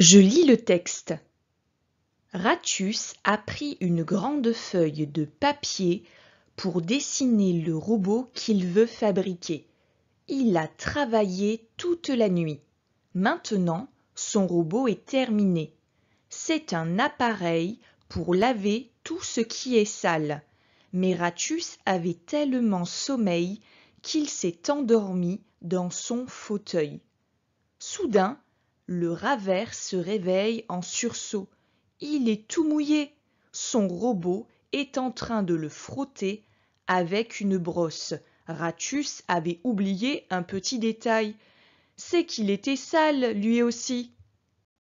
Je lis le texte. Ratus a pris une grande feuille de papier pour dessiner le robot qu'il veut fabriquer. Il a travaillé toute la nuit. Maintenant, son robot est terminé. C'est un appareil pour laver tout ce qui est sale. Mais Ratus avait tellement sommeil qu'il s'est endormi dans son fauteuil. Soudain, le raver se réveille en sursaut. Il est tout mouillé. Son robot est en train de le frotter avec une brosse. Ratus avait oublié un petit détail. C'est qu'il était sale, lui aussi.